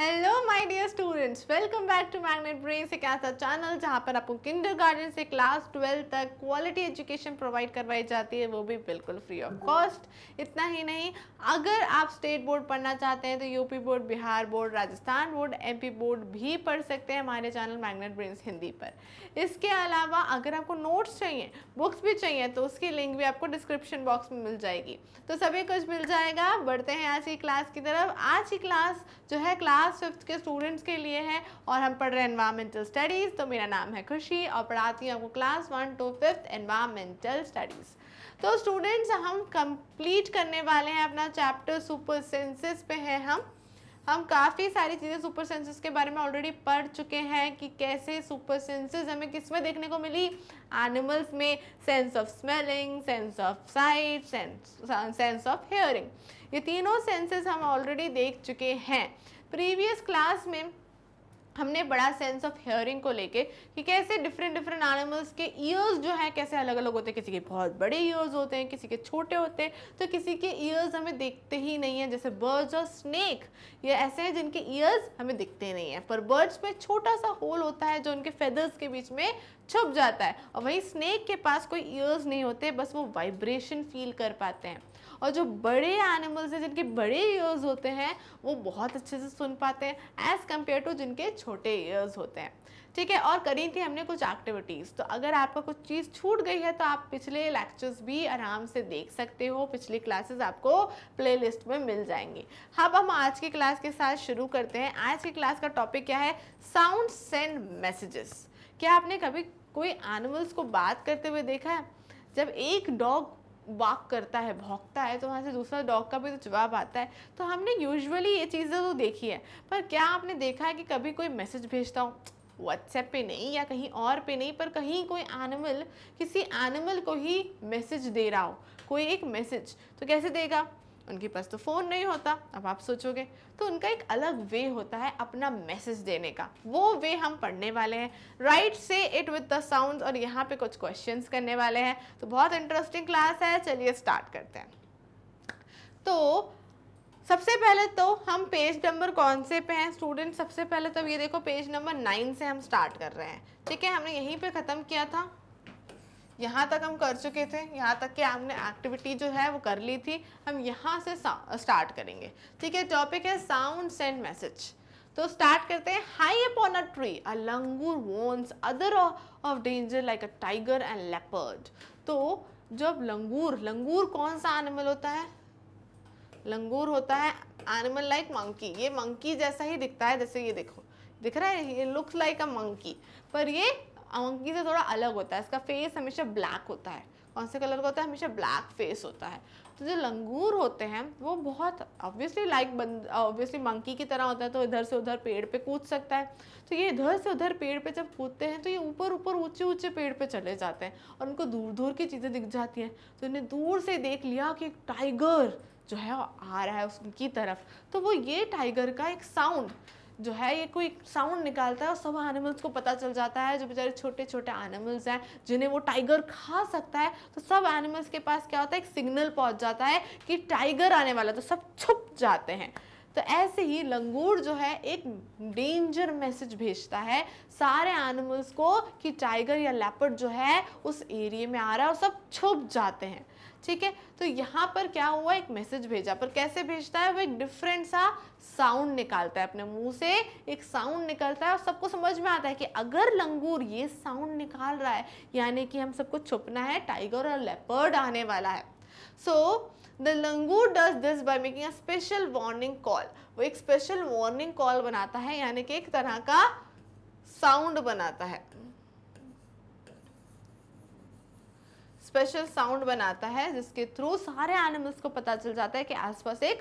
Hello my dear students welcome back to Magnet Brain एक ऐसा channel जहां पर आपको किंडरगार्टन से क्लास ट्वेल्थ तक क्वालिटी एजुकेशन प्रोवाइड करवाई जाती है वो भी बिल्कुल फ्री ऑफ कॉस्ट इतना ही नहीं अगर आप स्टेट बोर्ड पढ़ना चाहते हैं तो UP board Bihar board Rajasthan board M board भी पढ़ सकते हैं हमारे चैनल मैगनेट ब्रेन हिंदी पर इसके अलावा अगर आपको नोट्स चाहिए बुक्स भी चाहिए तो उसकी लिंक भी आपको डिस्क्रिप्शन बॉक्स में मिल जाएगी तो सभी कुछ मिल जाएगा बढ़ते हैं आज की क्लास की तरफ आज की क्लास जो है क्लास क्लास फिफ्थ के स्टूडेंट्स के लिए है और हम पढ़ रहे हैं इन्वामेंटल स्टडीज़ तो मेरा नाम है खुशी और पढ़ाती हूँ आपको class one two fifth environmental studies तो स्टूडेंट्स हम कंप्लीट करने वाले हैं अपना चैप्टर सुपर सेंसेस पे हैं हम हम काफ़ी सारी चीज़ें सुपर सेंसेस के बारे में ऑलरेडी पढ़ चुके हैं कि कैसे सुपर सेंसेस हमें किस में देखने को मिली एनिमल्स में sense of smelling sense of sight sense of hearing ये तीनों सेंसेस हम ऑलरेडी देख चुके हैं प्रीवियस क्लास में हमने बड़ा सेंस ऑफ हेयरिंग को लेके कि कैसे डिफरेंट डिफरेंट एनिमल्स के ईयर्स जो हैं कैसे अलग अलग होते हैं किसी के बहुत बड़े ईयर्स होते हैं किसी के छोटे होते हैं तो किसी के ईयर्स हमें दिखते ही नहीं है जैसे बर्ड्स और स्नेक ये ऐसे हैं जिनके ईयर्स हमें दिखते नहीं हैं पर बर्ड्स में छोटा सा होल होता है जो उनके फेदर्स के बीच में छुप जाता है और वहीं स्नेक के पास कोई ईयर्स नहीं होते बस वो वाइब्रेशन फील कर पाते हैं और जो बड़े एनिमल्स हैं जिनके बड़े ईयर्स होते हैं वो बहुत अच्छे से सुन पाते हैं एज़ कम्पेयर टू जिनके छोटे ईयर्स होते हैं ठीक है और करी थी हमने कुछ एक्टिविटीज़ तो अगर आपका कुछ चीज़ छूट गई है तो आप पिछले लेक्चर्स भी आराम से देख सकते हो पिछली क्लासेस आपको प्लेलिस्ट में मिल जाएंगी हाँ, अब हम आज की क्लास के साथ शुरू करते हैं आज की क्लास का टॉपिक क्या है साउंड सेंड मैसेजेस क्या आपने कभी कोई एनिमल्स को बात करते हुए देखा है जब एक डॉग वॉक करता है भौंकता है तो वहाँ से दूसरा डॉग का भी तो जवाब आता है तो हमने यूजुअली ये चीज़ें तो देखी है पर क्या आपने देखा है कि कभी कोई मैसेज भेजता हो व्हाट्सएप पे नहीं या कहीं और पे नहीं पर कहीं कोई एनिमल किसी एनिमल को ही मैसेज दे रहा हो कोई एक मैसेज तो कैसे देगा उनके पास तो फ़ोन नहीं होता अब आप सोचोगे तो उनका एक अलग वे होता है अपना मैसेज देने का वो वे हम पढ़ने वाले हैं राइट से इट विद द साउंड और यहाँ पे कुछ क्वेश्चन करने वाले हैं तो बहुत इंटरेस्टिंग क्लास है चलिए स्टार्ट करते हैं तो सबसे पहले तो हम पेज नंबर कौन से पे हैं स्टूडेंट सबसे पहले तो ये देखो पेज नंबर नाइन से हम स्टार्ट कर रहे हैं ठीक है हमने यहीं पे ख़त्म किया था यहाँ तक हम कर चुके थे यहाँ तक कि हमने एक्टिविटी जो है वो कर ली थी हम यहाँ से स्टार्ट करेंगे ठीक है टॉपिक है साउंड सेंड मैसेज तो स्टार्ट करते हैं high upon a tree a langur warns other of danger like a tiger and leopard तो जब लंगूर लंगूर कौन सा एनिमल होता है लंगूर होता है एनिमल लाइक मंकी ये मंकी जैसा ही दिखता है जैसे ये देखो दिख रहा है ये लुक्स लाइक अ मंकी पर ये मंकी से थोड़ा अलग होता है इसका फेस हमेशा ब्लैक होता है कौन से कलर का होता है हमेशा ब्लैक फेस होता है तो जो लंगूर होते हैं वो बहुत ऑब्वियसली लाइक बंद ऑब्वियसली मंकी की तरह होता है तो इधर से उधर पेड़ पे कूद सकता है तो ये इधर से उधर पेड़ पे जब कूदते हैं तो ये ऊपर ऊपर ऊंचे ऊंचे पेड़ पे चले जाते हैं और उनको दूर दूर की चीज़ें दिख जाती हैं तो इन्हें दूर से देख लिया कि एक टाइगर जो है आ रहा है उसकी तरफ तो वो ये टाइगर का एक साउंड जो है ये कोई साउंड निकालता है और सब एनिमल्स को पता चल जाता है जो बेचारे छोटे छोटे एनिमल्स हैं जिन्हें वो टाइगर खा सकता है तो सब एनिमल्स के पास क्या होता है एक सिग्नल पहुंच जाता है कि टाइगर आने वाला तो सब छुप जाते हैं तो ऐसे ही लंगूर जो है एक डेंजर मैसेज भेजता है सारे एनिमल्स को कि टाइगर या लेपर्ड जो है उस एरिए में आ रहा है और सब छुप जाते हैं ठीक है तो यहाँ पर क्या हुआ एक मैसेज भेजा पर कैसे भेजता है वो एक डिफरेंट सा साउंड निकालता है अपने मुंह से एक साउंड निकलता है और सबको समझ में आता है कि अगर लंगूर ये साउंड निकाल रहा है यानी कि हम सबको छुपना है टाइगर और लेपर्ड आने वाला है so the langur does this by making a special warning call वो एक स्पेशल वार्निंग कॉल बनाता है यानी कि एक तरह का साउंड बनाता है स्पेशल साउंड बनाता है जिसके थ्रू सारे एनिमल्स को पता चल जाता है कि आसपास एक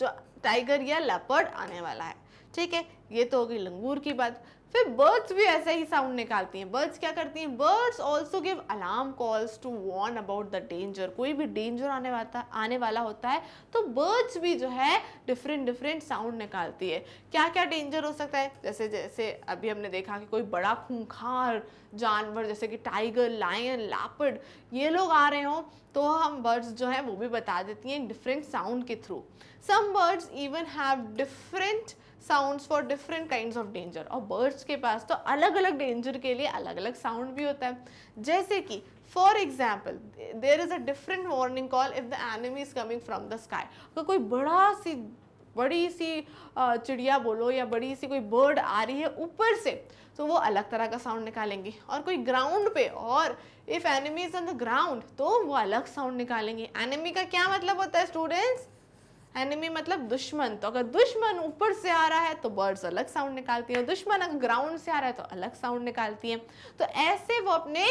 जो टाइगर या लेपर्ड आने वाला है ठीक है ये तो होगी लंगूर की बात फिर बर्ड्स भी ऐसा ही साउंड निकालती हैं बर्ड्स क्या करती हैं birds also give alarm calls to warn about the danger कोई भी डेंजर आने वाला आने वाला होता है तो बर्ड्स भी जो है डिफरेंट डिफरेंट साउंड निकालती है क्या क्या डेंजर हो सकता है जैसे जैसे अभी हमने देखा कि कोई बड़ा खूंखार जानवर जैसे कि टाइगर लायन लापड ये लोग आ रहे हों तो हम बर्ड्स जो हैं वो भी बता देती हैं डिफरेंट साउंड के through some birds even have different sounds for different kind of danger और बर्ड्स के पास तो अलग अलग डेंजर के लिए अलग अलग साउंड भी होता है जैसे कि for example there is a different warning call if the enemy is coming from the sky अगर कोई बड़ा सी बड़ी सी चिड़िया बोलो या बड़ी सी कोई बर्ड आ रही है ऊपर से तो वो अलग तरह का साउंड निकालेंगे और कोई ग्राउंड पे और if enemy is on the ground तो वो अलग साउंड निकालेंगे एनिमी का क्या मतलब होता है स्टूडेंट्स एनिमी मतलब दुश्मन तो अगर दुश्मन ऊपर से आ रहा है तो बर्ड्स अलग साउंड निकालती हैं दुश्मन अगर ग्राउंड से आ रहा है तो अलग साउंड निकालती हैं तो ऐसे वो अपने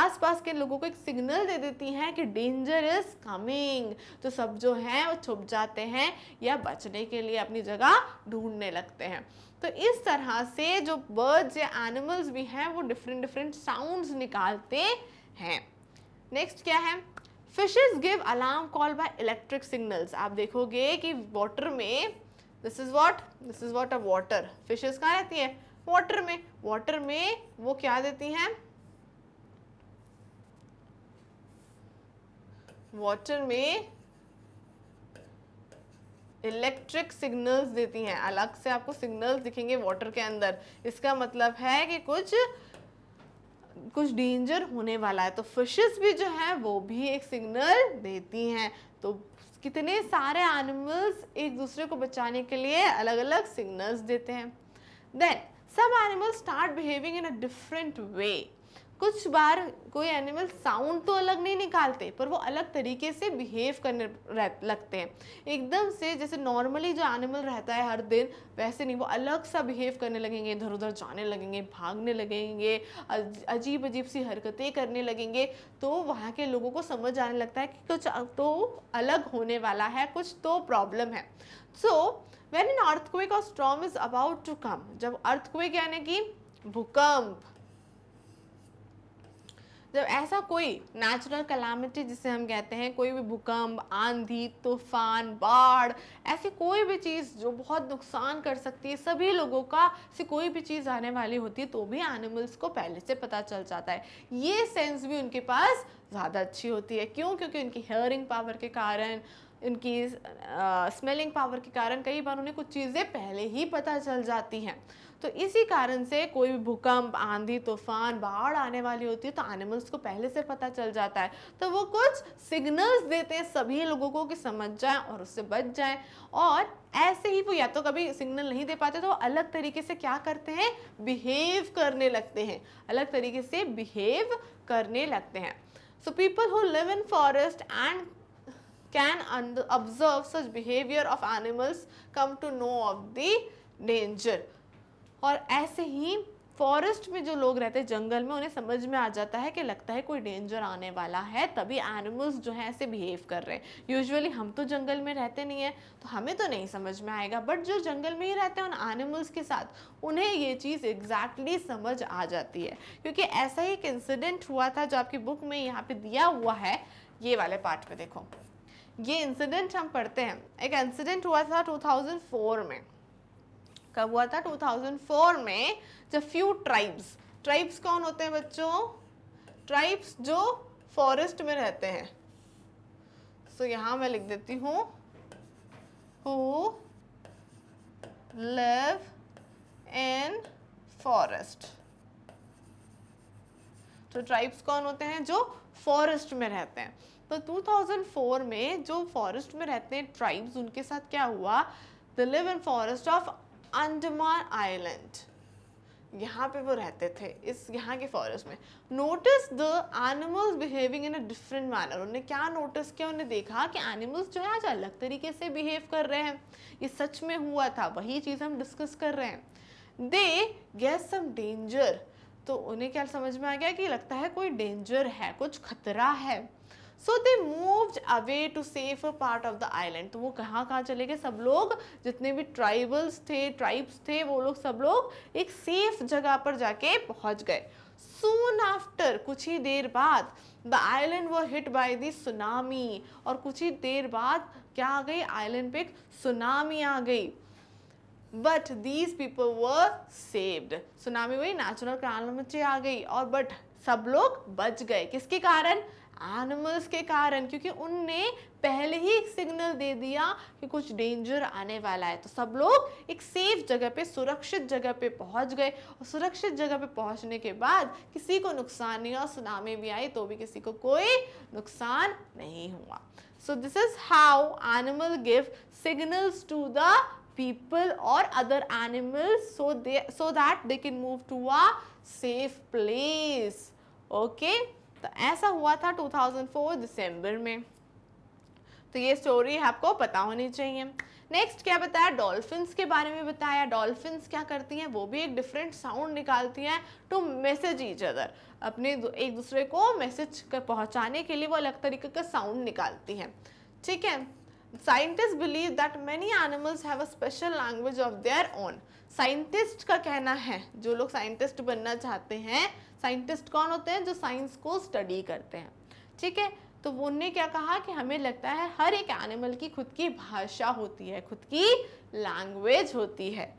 आसपास के लोगों को एक सिग्नल दे देती हैं कि डेंजर इज कमिंग तो सब जो हैं वो छुप जाते हैं या बचने के लिए अपनी जगह ढूंढने लगते हैं तो इस तरह से जो बर्ड्स या एनिमल्स भी हैं वो डिफरेंट डिफरेंट साउंड निकालते हैं नेक्स्ट क्या है fishes give alarm call by electric signals आप देखोगे कि वाटर में this is what this is what a water fishes कहाँ रहती हैं वाटर में वाटर में वो क्या देती हैं वाटर में इलेक्ट्रिक सिग्नल्स देती हैं अलग से आपको सिग्नल्स दिखेंगे वाटर के अंदर इसका मतलब है कि कुछ कुछ डेंजर होने वाला है तो फिशेस भी जो है वो भी एक सिग्नल देती हैं तो कितने सारे एनिमल्स एक दूसरे को बचाने के लिए अलग अलग सिग्नल्स देते हैं then some animals start behaving in a different way कुछ बार कोई एनिमल साउंड तो अलग नहीं निकालते पर वो अलग तरीके से बिहेव करने लगते हैं एकदम से जैसे नॉर्मली जो एनिमल रहता है हर दिन वैसे नहीं वो अलग सा बिहेव करने लगेंगे इधर उधर जाने लगेंगे भागने लगेंगे अजीब अजीब सी हरकतें करने लगेंगे तो वहाँ के लोगों को समझ आने लगता है कि कुछ तो अलग होने वाला है कुछ तो प्रॉब्लम है सो वेन एन अर्थक्वेक और storm is about to come जब अर्थक्वेक यानी कि भूकंप जब तो ऐसा कोई नेचुरल कलामिटी जिसे हम कहते हैं कोई भी भूकंप आंधी तूफान बाढ़ ऐसी कोई भी चीज़ जो बहुत नुकसान कर सकती है सभी लोगों का से कोई भी चीज़ आने वाली होती है तो भी एनिमल्स को पहले से पता चल जाता है ये सेंस भी उनके पास ज़्यादा अच्छी होती है क्यों क्योंकि उनकी हेयरिंग पावर के कारण उनकी स्मेलिंग पावर के कारण कई बार उन्हें कुछ चीज़ें पहले ही पता चल जाती हैं तो इसी कारण से कोई भी भूकंप आंधी तूफान बाढ़ आने वाली होती है तो एनिमल्स को पहले से पता चल जाता है तो वो कुछ सिग्नल्स देते हैं सभी लोगों को कि समझ जाए और उससे बच जाए और ऐसे ही वो या तो कभी सिग्नल नहीं दे पाते तो अलग तरीके से क्या करते हैं बिहेव करने लगते हैं अलग तरीके से बिहेव करने लगते हैं so people who live in forest and can observe such behaviour of animals come to know of the danger और ऐसे ही फॉरेस्ट में जो लोग रहते हैं जंगल में उन्हें समझ में आ जाता है कि लगता है कोई डेंजर आने वाला है तभी एनिमल्स जो हैं ऐसे बिहेव कर रहे हैं यूजुअली हम तो जंगल में रहते नहीं हैं तो हमें तो नहीं समझ में आएगा बट जो जंगल में ही रहते हैं उन एनिमल्स के साथ उन्हें ये चीज़ एग्जैक्टली exactly समझ आ जाती है क्योंकि ऐसा ही एक इंसिडेंट हुआ था जो आपकी बुक में यहाँ पर दिया हुआ है ये वाले पार्ट में देखो ये इंसिडेंट हम पढ़ते हैं एक इंसिडेंट हुआ था टू में कब हुआ था 2004 में जब फ्यू ट्राइब्स ट्राइब्स कौन होते हैं बच्चों ट्राइब्स जो फॉरेस्ट में रहते हैं सो so, यहां मैं लिख देती हूं हु लिव इन फॉरेस्ट तो ट्राइब्स कौन होते हैं जो फॉरेस्ट में रहते हैं तो 2004 में जो फॉरेस्ट में रहते हैं ट्राइब्स उनके साथ क्या हुआ they live in forest of Andaman island यहाँ पे वो रहते थे इस यहाँ के फॉरेस्ट में notice the animals behaving in a different manner उन्होंने क्या नोटिस किया उन्होंने देखा कि एनिमल्स जो है आज अलग तरीके से बिहेव कर रहे हैं ये सच में हुआ था वही चीज़ हम डिस्कस कर रहे हैं दे गेस सम डेंजर तो उन्हें क्या समझ में आ गया कि लगता है कोई डेंजर है कुछ खतरा है so they moved away to safe a part of the island तो वो कहाँ कहाँ चले गए सब लोग जितने भी ट्राइबल्स थे ट्राइब्स थे वो लोग सब लोग एक सेफ जगह पर जाके पहुँच गए सून आफ्टर कुछ ही देर बाद द आइलैंड वो हिट बाय दी सुनामी और कुछ ही देर बाद क्या आ गई आइलैंड पे एक सुनामी आ गई but these people were saved tsunami वही नेचुरल क्राइम आ गई और बट सब लोग बच गए किसके कारण एनिमल्स के कारण क्योंकि उनने पहले ही एक सिग्नल दे दिया कि कुछ डेंजर आने वाला है तो सब लोग एक सेफ जगह पे सुरक्षित जगह पे पहुंच गए और सुरक्षित जगह पे पहुंचने के बाद किसी को नुकसान नहीं हुआ सुनामी भी आई तो भी किसी को कोई नुकसान नहीं हुआ so this is how animal give signals to the people और other animals they they so that they can move to a safe place okay तो ऐसा हुआ था 2004 दिसंबर में तो ये स्टोरी आपको पता होनी चाहिए नेक्स्ट क्या बताया डॉल्फिन्स के बारे में बताया डॉल्फिन्स क्या करती हैं वो भी एक डिफरेंट साउंड निकालती हैं टू मैसेज ईच अदर अपने एक दूसरे को मैसेज पहुंचाने के लिए वो अलग तरीके का साउंड निकालती हैं ठीक है scientist believe that many animals have a special language of their own scientist का कहना है जो लोग साइंटिस्ट बनना चाहते हैं साइंटिस्ट कौन होते हैं जो साइंस को स्टडी करते हैं ठीक है तो वो उनने क्या कहा कि हमें लगता है हर एक एनिमल की खुद की भाषा होती है खुद की लैंग्वेज होती है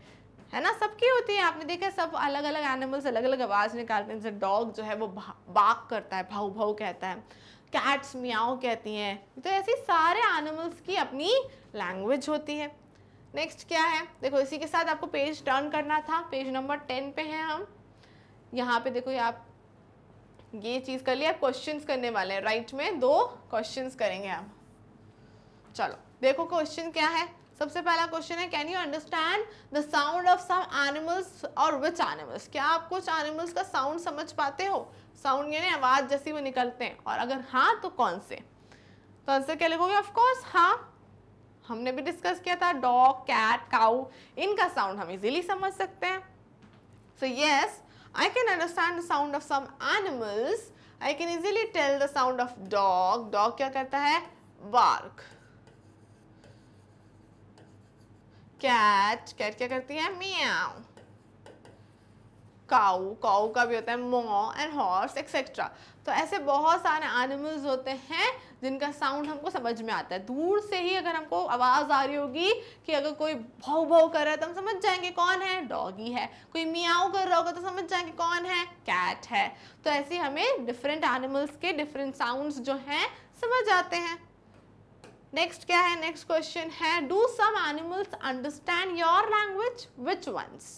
है ना सबकी होती है आपने देखा सब अलग अलग एनिमल्स अलग अलग आवाज़ निकालते हैं जैसे डॉग जो है वो बाक करता है भाव भाव कहता है कैट्स म्याओ कहती हैं तो ऐसी सारे एनिमल्स की अपनी लैंग्वेज होती है नेक्स्ट क्या है देखो इसी के साथ आपको पेज टर्न करना था पेज नंबर टेन पे हैं हम यहाँ पे देखो ये आप ये चीज़ कर लिए आप क्वेश्चंस करने वाले हैं राइट में दो क्वेश्चंस करेंगे हम चलो देखो क्वेश्चन क्या है सबसे पहला क्वेश्चन है can you understand the sound of some animals और विच एनिमल्स क्या आप कुछ एनिमल्स का साउंड समझ पाते हो साउंड यानी आवाज़ जैसी वो निकलते हैं और अगर हाँ तो कौन से तो आंसर क्या लिखोगे ऑफकोर्स हाँ हमने भी डिस्कस किया था डॉग कैट काउ इनका साउंड हम इजीली समझ सकते हैं so yes I can understand the sound of some animals I can easily tell the sound of dog dog क्या करता है बार्क कैट कैट क्या करती है मियाऊ काउ काउ का भी होता है मो एंड हॉर्स एक्सेट्रा तो ऐसे बहुत सारे एनिमल्स होते हैं जिनका साउंड हमको समझ में आता है दूर से ही अगर हमको आवाज़ आ रही होगी कि अगर कोई भाव भाव कर रहा है तो हम समझ जाएंगे कौन है डॉगी है कोई मियाओ कर रहा होगा तो समझ जाएंगे कौन है कैट है तो ऐसे हमें डिफरेंट एनिमल्स के डिफरेंट साउंड जो हैं समझ आते हैं नेक्स्ट क्या है नेक्स्ट क्वेश्चन है do some animals understand your language which ones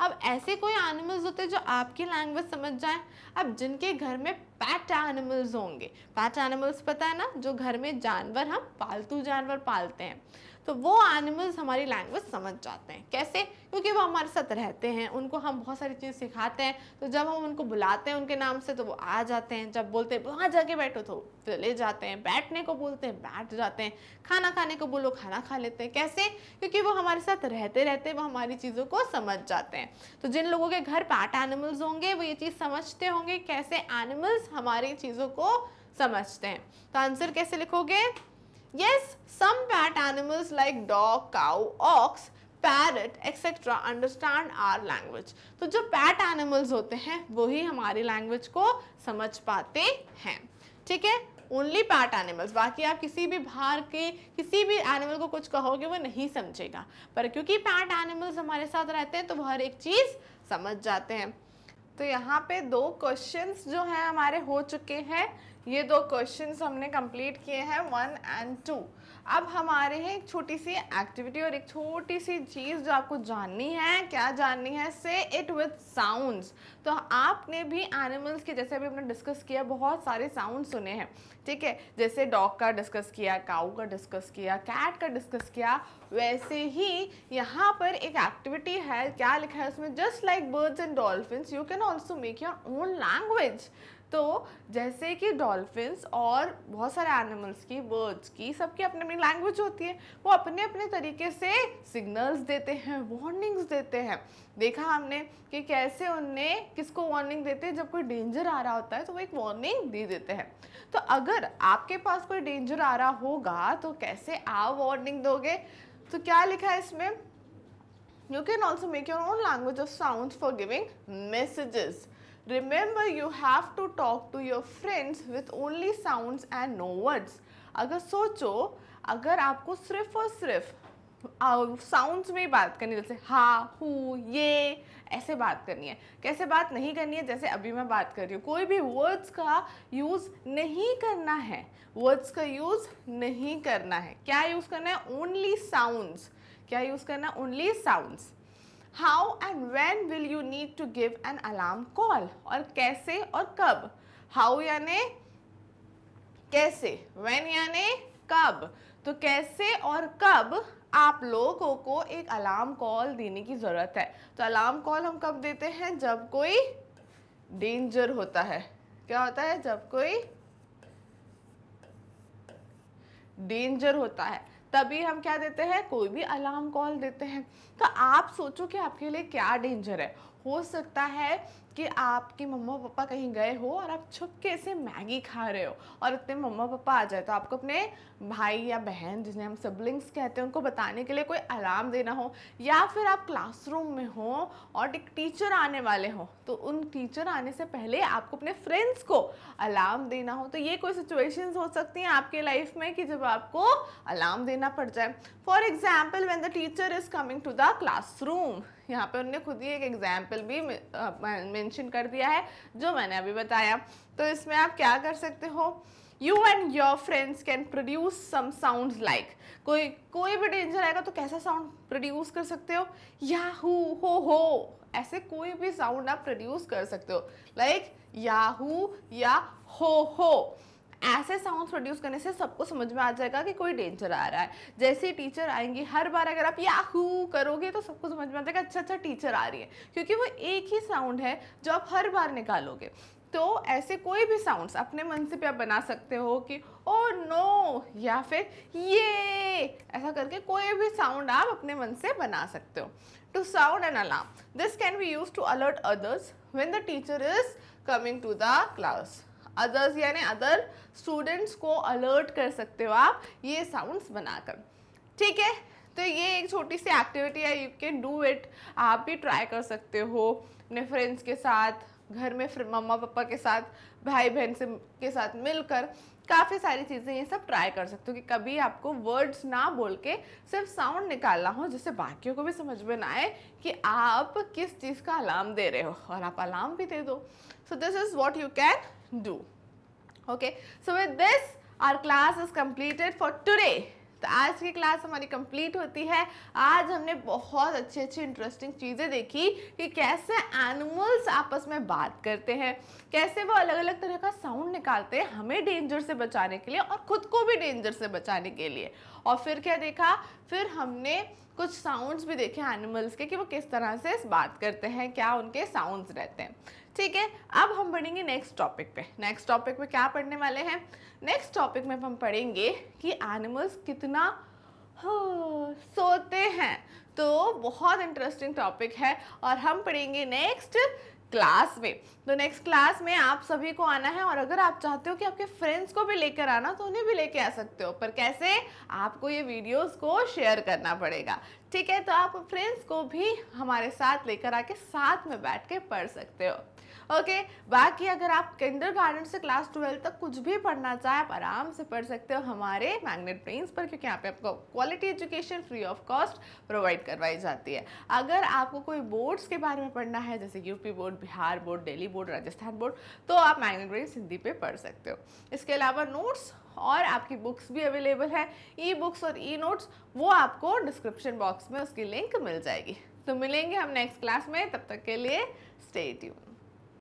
अब ऐसे कोई एनिमल्स होते हैं जो आपकी लैंग्वेज समझ जाए अब जिनके घर में पैट एनिमल्स होंगे पैट एनिमल्स पता है ना जो घर में जानवर हम पालतू जानवर पालते हैं तो वो एनिमल्स हमारी लैंग्वेज समझ जाते हैं कैसे क्योंकि वो हमारे साथ रहते हैं उनको हम बहुत सारी चीज़ सिखाते हैं तो जब हम उनको बुलाते हैं उनके नाम से तो वो आ जाते हैं जब बोलते हैं वहाँ जाके बैठो तो चले जाते हैं बैठने को बोलते हैं बैठ जाते हैं खाना खाने को बोलो खाना खा लेते हैं कैसे क्योंकि वो हमारे साथ रहते रहते वो हमारी चीज़ों को समझ जाते हैं तो जिन लोगों के घर पैट एनिमल्स होंगे वो ये चीज़ समझते होंगे कैसे एनिमल्स हमारी चीज़ों को समझते हैं तो आंसर कैसे लिखोगे Yes, some pet animals like dog, cow, ox, parrot etcetera understand our language तो जो पैट एनिमल्स होते हैं वही हमारी लैंग्वेज को समझ पाते हैं ठीक है ओनली पैट एनिमल्स बाकी आप किसी भी बाहर के किसी भी एनिमल को कुछ कहोगे वो नहीं समझेगा पर क्योंकि पैट एनिमल्स हमारे साथ रहते हैं तो वो हर एक चीज़ समझ जाते हैं तो यहाँ पे दो क्वेश्चंस जो हैं हमारे हो चुके हैं ये दो क्वेश्चन हमने कंप्लीट किए हैं वन एंड टू अब हमारे हैं एक छोटी सी एक्टिविटी और एक छोटी सी चीज़ जो आपको जाननी है क्या जाननी है से इट विथ साउंड्स तो आपने भी एनिमल्स के जैसे अभी हमने डिस्कस किया बहुत सारे साउंड सुने हैं ठीक है जैसे डॉग का डिस्कस किया काऊ का डिस्कस किया कैट का डिस्कस किया वैसे ही यहाँ पर एक एक्टिविटी है क्या लिखा है उसमें just like birds and dolphin you can also make your own language तो जैसे कि डॉल्फिन्स और बहुत सारे एनिमल्स की बर्ड्स की सबकी अपनी अपनी लैंग्वेज होती है वो अपने अपने तरीके से सिग्नल्स देते हैं वार्निंग्स देते हैं देखा हमने कि कैसे उनने किसको वार्निंग देते हैं जब कोई डेंजर आ रहा होता है तो वो एक वार्निंग दे देते हैं तो अगर आपके पास कोई डेंजर आ रहा होगा तो कैसे आप वार्निंग दोगे तो क्या लिखा है इसमें you can also make your own language of sound for giving messages remember you have to talk to your friends with only sounds and no words अगर सोचो अगर आपको सिर्फ और सिर्फ साउंड्स में ही बात करनी है जैसे हा हु ये ऐसे बात करनी है कैसे बात नहीं करनी है जैसे अभी मैं बात कर रही हूँ कोई भी वर्ड्स का यूज़ नहीं करना है वर्ड्स का यूज़ नहीं करना है क्या यूज़ करना है ओनली साउंड्स क्या यूज़ करना है only sounds how and when will you need to give an alarm call और कैसे और कब हाउ यानी कैसे वेन यानी कब तो कैसे और कब आप लोगों को एक अलार्म कॉल देने की ज़रूरत है तो अलार्म कॉल हम कब देते हैं जब कोई डेंजर होता है क्या होता है जब कोई डेंजर होता है तभी हम क्या देते हैं कोई भी अलार्म कॉल देते हैं तो आप सोचो कि आपके लिए क्या डेंजर है हो सकता है कि आपके मम्मा पापा कहीं गए हो और आप छुप के ऐसे मैगी खा रहे हो और इतने मम्मा पापा आ जाए तो आपको अपने भाई या बहन जिन्हें हम सिबलिंग्स कहते हैं उनको बताने के लिए कोई अलार्म देना हो या फिर आप क्लासरूम में हो और एक टीचर आने वाले हो तो उन टीचर आने से पहले आपको अपने फ्रेंड्स को अलार्म देना हो तो ये कोई सिचुएशन हो सकती हैं आपके लाइफ में कि जब आपको अलार्म देना पड़ जाए for example when the teacher is coming to the classroom यहाँ पर उनने खुद ही एक एग्जाम्पल भी मेंशन कर दिया है जो मैंने अभी बताया तो इसमें आप क्या कर सकते हो you and your friends can produce some sound like कोई कोई भी डेंजर आएगा तो कैसा साउंड प्रोड्यूस कर सकते हो या हो हो ऐसे कोई भी साउंड आप प्रोड्यूस कर सकते हो लाइक like, याहू या हो हो ऐसे साउंड प्रोड्यूस करने से सबको समझ में आ जाएगा कि कोई डेंजर आ रहा है जैसे टीचर आएंगे हर बार अगर आप याहू करोगे तो सबको समझ में आ जाएगा अच्छा अच्छा टीचर आ रही है क्योंकि वो एक ही साउंड है जो आप हर बार निकालोगे तो ऐसे कोई भी साउंड्स अपने मन से भी आप बना सकते हो कि ओ oh नो या फिर ये ऐसा करके कोई भी साउंड आप अपने मन से बना सकते हो to sound an alarm this can be use to alert others when the teacher is coming to the class others यानी अदर स्टूडेंट्स को अलर्ट कर सकते हो आप ये साउंड्स बनाकर ठीक है तो ये एक छोटी सी एक्टिविटी है यू कैन डू इट आप भी ट्राई कर सकते हो अपने फ्रेंड्स के साथ घर में फिर मम्मा पापा के साथ भाई बहन से के साथ मिलकर काफ़ी सारी चीज़ें ये सब ट्राई कर सकते हो कि कभी आपको वर्ड्स ना बोल के सिर्फ साउंड निकालना हो जिससे बाकियों को भी समझ में ना आए कि आप किस चीज़ का अलार्म दे रहे हो और आप अलार्म भी दे दो so this is what you can do. Okay, so with this our class is completed for today. तो आज की क्लास हमारी कंप्लीट होती है आज हमने बहुत अच्छी अच्छी इंटरेस्टिंग चीज़ें देखी कि कैसे एनिमल्स आपस में बात करते हैं कैसे वो अलग अलग तरह का साउंड निकालते हैं हमें डेंजर से बचाने के लिए और ख़ुद को भी डेंजर से बचाने के लिए और फिर क्या देखा फिर हमने कुछ साउंड्स भी देखे एनिमल्स के कि वो किस तरह से बात करते हैं क्या उनके साउंडस रहते हैं ठीक है अब हम पढ़ेंगे नेक्स्ट टॉपिक पे नेक्स्ट टॉपिक में क्या पढ़ने वाले हैं नेक्स्ट टॉपिक में हम पढ़ेंगे कि एनिमल्स कितना हाँ, सोते हैं तो बहुत इंटरेस्टिंग टॉपिक है और हम पढ़ेंगे नेक्स्ट क्लास में तो नेक्स्ट क्लास में आप सभी को आना है और अगर आप चाहते हो कि आपके फ्रेंड्स को भी लेकर आना तो उन्हें भी लेके आ सकते हो पर कैसे आपको ये वीडियोस को शेयर करना पड़ेगा ठीक है तो आप फ्रेंड्स को भी हमारे साथ लेकर आके साथ में बैठ के पढ़ सकते हो ओके बाकी अगर आप किंडर गार्डन से क्लास ट्वेल्व तक कुछ भी पढ़ना चाहे आप आराम से पढ़ सकते हो हमारे मैग्नेट प्लेन्स पर क्योंकि यहाँ पे आपको quality education free of cost provide करवाई जाती है अगर आपको कोई बोर्ड्स के बारे में पढ़ना है जैसे UP board Bihar board Delhi board Rajasthan board तो आप मैग्नेट प्लेन्स हिंदी पर पढ़ सकते हो इसके अलावा नोट्स और आपकी बुक्स भी अवेलेबल है ई बुक्स और ई नोट्स वो आपको डिस्क्रिप्शन बॉक्स में उसकी लिंक मिल जाएगी तो मिलेंगे हम नेक्स्ट क्लास में तब तक के लिए स्टे ट्यून